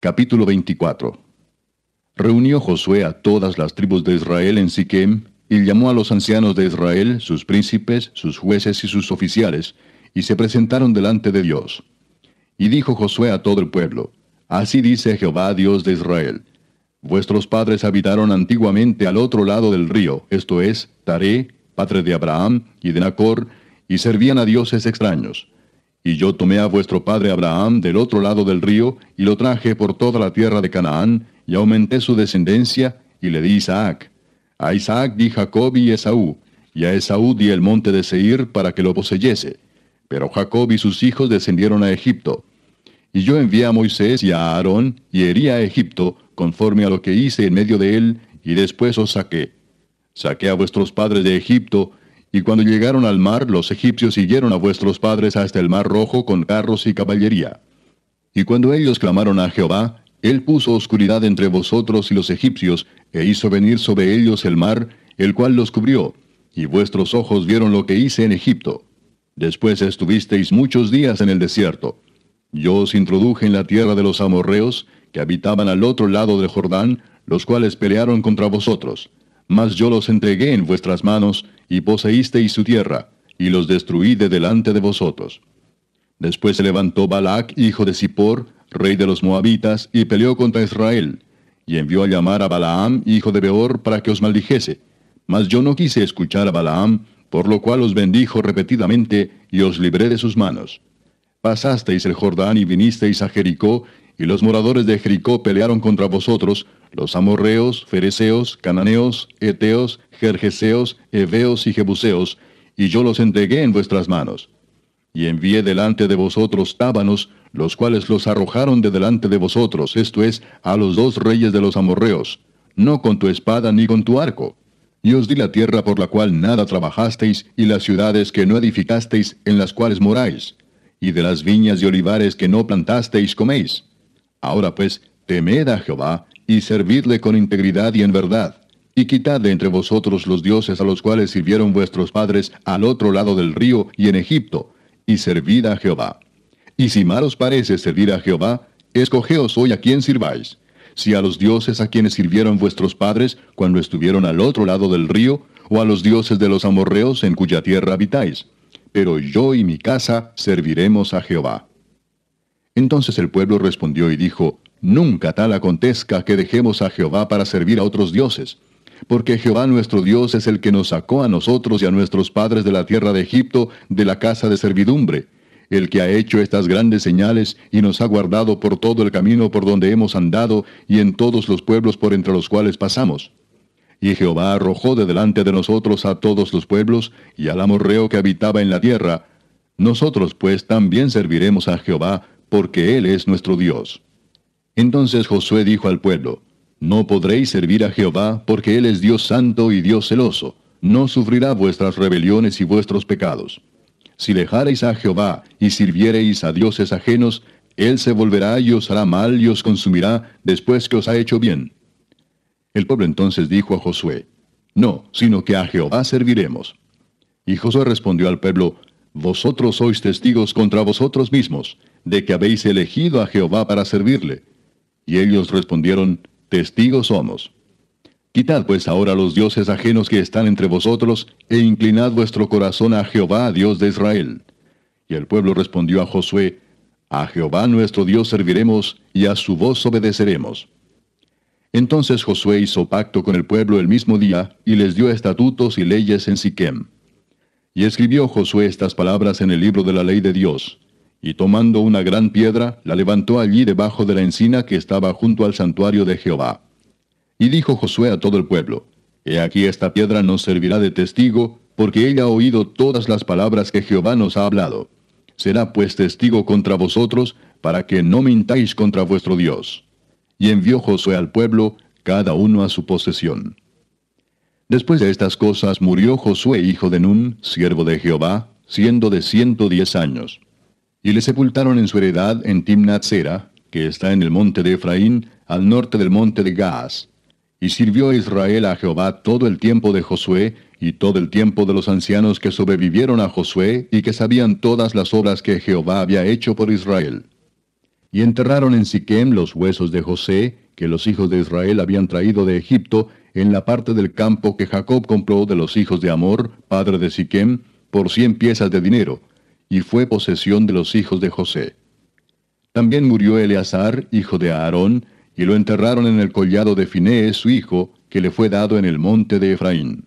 Capítulo 24 Reunió Josué a todas las tribus de Israel en Siquem, y llamó a los ancianos de Israel, sus príncipes, sus jueces y sus oficiales, y se presentaron delante de Dios. Y dijo Josué a todo el pueblo, Así dice Jehová Dios de Israel, Vuestros padres habitaron antiguamente al otro lado del río, esto es, Taré, padre de Abraham y de Nacor, y servían a dioses extraños. Y yo tomé a vuestro padre Abraham del otro lado del río, y lo traje por toda la tierra de Canaán, y aumenté su descendencia, y le di Isaac. A Isaac di Jacob y Esaú, y a Esaú di el monte de Seir para que lo poseyese. Pero Jacob y sus hijos descendieron a Egipto. Y yo envié a Moisés y a Aarón, y herí a Egipto, conforme a lo que hice en medio de él, y después os saqué. Saqué a vuestros padres de Egipto, y cuando llegaron al mar, los egipcios siguieron a vuestros padres hasta el mar rojo con carros y caballería. Y cuando ellos clamaron a Jehová, él puso oscuridad entre vosotros y los egipcios, e hizo venir sobre ellos el mar, el cual los cubrió, y vuestros ojos vieron lo que hice en Egipto. Después estuvisteis muchos días en el desierto. Yo os introduje en la tierra de los amorreos, que habitaban al otro lado del Jordán, los cuales pelearon contra vosotros. Mas yo los entregué en vuestras manos, y poseísteis su tierra, y los destruí de delante de vosotros. Después se levantó Balac, hijo de Zippor, rey de los Moabitas, y peleó contra Israel, y envió a llamar a Balaam, hijo de Beor, para que os maldijese. Mas yo no quise escuchar a Balaam, por lo cual os bendijo repetidamente, y os libré de sus manos. Pasasteis el Jordán y vinisteis a Jericó, y los moradores de Jericó pelearon contra vosotros, los amorreos, fereceos, cananeos, eteos, jerjeseos, heveos y jebuseos, y yo los entregué en vuestras manos. Y envié delante de vosotros tábanos, los cuales los arrojaron de delante de vosotros, esto es, a los dos reyes de los amorreos, no con tu espada ni con tu arco. Y os di la tierra por la cual nada trabajasteis, y las ciudades que no edificasteis, en las cuales moráis. Y de las viñas y olivares que no plantasteis coméis Ahora pues, temed a Jehová y servidle con integridad y en verdad, y quitad de entre vosotros los dioses a los cuales sirvieron vuestros padres al otro lado del río y en Egipto, y servid a Jehová. Y si mal os parece servir a Jehová, escogeos hoy a quien sirváis, si a los dioses a quienes sirvieron vuestros padres cuando estuvieron al otro lado del río, o a los dioses de los amorreos en cuya tierra habitáis. Pero yo y mi casa serviremos a Jehová. Entonces el pueblo respondió y dijo, Nunca tal acontezca que dejemos a Jehová para servir a otros dioses. Porque Jehová nuestro Dios es el que nos sacó a nosotros y a nuestros padres de la tierra de Egipto, de la casa de servidumbre, el que ha hecho estas grandes señales y nos ha guardado por todo el camino por donde hemos andado y en todos los pueblos por entre los cuales pasamos. Y Jehová arrojó de delante de nosotros a todos los pueblos y al amorreo que habitaba en la tierra. Nosotros pues también serviremos a Jehová, porque Él es nuestro Dios. Entonces Josué dijo al pueblo, No podréis servir a Jehová, porque Él es Dios santo y Dios celoso, no sufrirá vuestras rebeliones y vuestros pecados. Si dejareis a Jehová y sirviereis a dioses ajenos, Él se volverá y os hará mal y os consumirá después que os ha hecho bien. El pueblo entonces dijo a Josué, No, sino que a Jehová serviremos. Y Josué respondió al pueblo, vosotros sois testigos contra vosotros mismos de que habéis elegido a Jehová para servirle. Y ellos respondieron, Testigos somos. Quitad pues ahora los dioses ajenos que están entre vosotros, e inclinad vuestro corazón a Jehová, Dios de Israel. Y el pueblo respondió a Josué, A Jehová nuestro Dios serviremos, y a su voz obedeceremos. Entonces Josué hizo pacto con el pueblo el mismo día, y les dio estatutos y leyes en Siquem. Y escribió Josué estas palabras en el libro de la ley de Dios. Y tomando una gran piedra, la levantó allí debajo de la encina que estaba junto al santuario de Jehová. Y dijo Josué a todo el pueblo, He aquí esta piedra nos servirá de testigo, porque ella ha oído todas las palabras que Jehová nos ha hablado. Será pues testigo contra vosotros, para que no mintáis contra vuestro Dios. Y envió Josué al pueblo, cada uno a su posesión. Después de estas cosas murió Josué hijo de Nun, siervo de Jehová, siendo de ciento diez años. Y le sepultaron en su heredad en Timnatsera, que está en el monte de Efraín, al norte del monte de Gaas. Y sirvió Israel a Jehová todo el tiempo de Josué, y todo el tiempo de los ancianos que sobrevivieron a Josué, y que sabían todas las obras que Jehová había hecho por Israel. Y enterraron en Siquem los huesos de José, que los hijos de Israel habían traído de Egipto, en la parte del campo que Jacob compró de los hijos de Amor, padre de Siquem, por cien piezas de dinero, y fue posesión de los hijos de José. También murió Eleazar, hijo de Aarón, y lo enterraron en el collado de finees su hijo, que le fue dado en el monte de Efraín.